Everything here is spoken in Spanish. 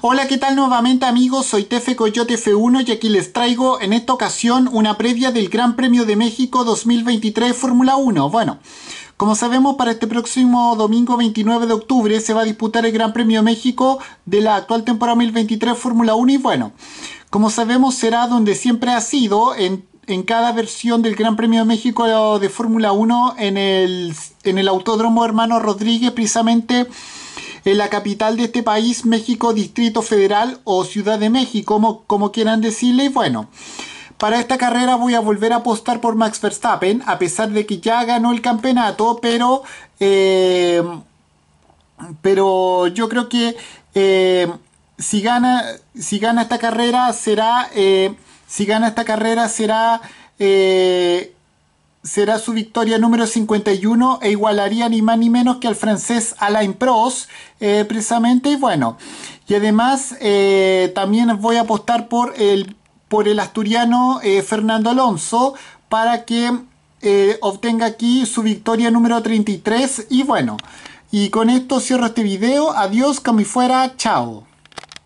Hola, ¿qué tal nuevamente amigos? Soy Tefe Coyote F1 y aquí les traigo en esta ocasión una previa del Gran Premio de México 2023 Fórmula 1. Bueno, como sabemos, para este próximo domingo 29 de octubre se va a disputar el Gran Premio de México de la actual temporada 2023 Fórmula 1 y bueno, como sabemos será donde siempre ha sido en, cada versión del Gran Premio de México de Fórmula 1 en el, en el Autódromo Hermano Rodríguez precisamente en la capital de este país, México, Distrito Federal o Ciudad de México, como, quieran decirle. Y bueno, para esta carrera voy a volver a apostar por Max Verstappen, a pesar de que ya ganó el campeonato, pero... Eh, pero yo creo que eh, si, gana, si gana esta carrera será... Eh, si gana esta carrera será será su victoria número 51 e igualaría ni más ni menos que al francés Alain Prost, eh, precisamente. Y bueno, y además eh, también voy a apostar por el, por el asturiano eh, Fernando Alonso para que obtenga aquí su victoria número 33. Y bueno, y con esto cierro este video. Adiós, como fuera, chao.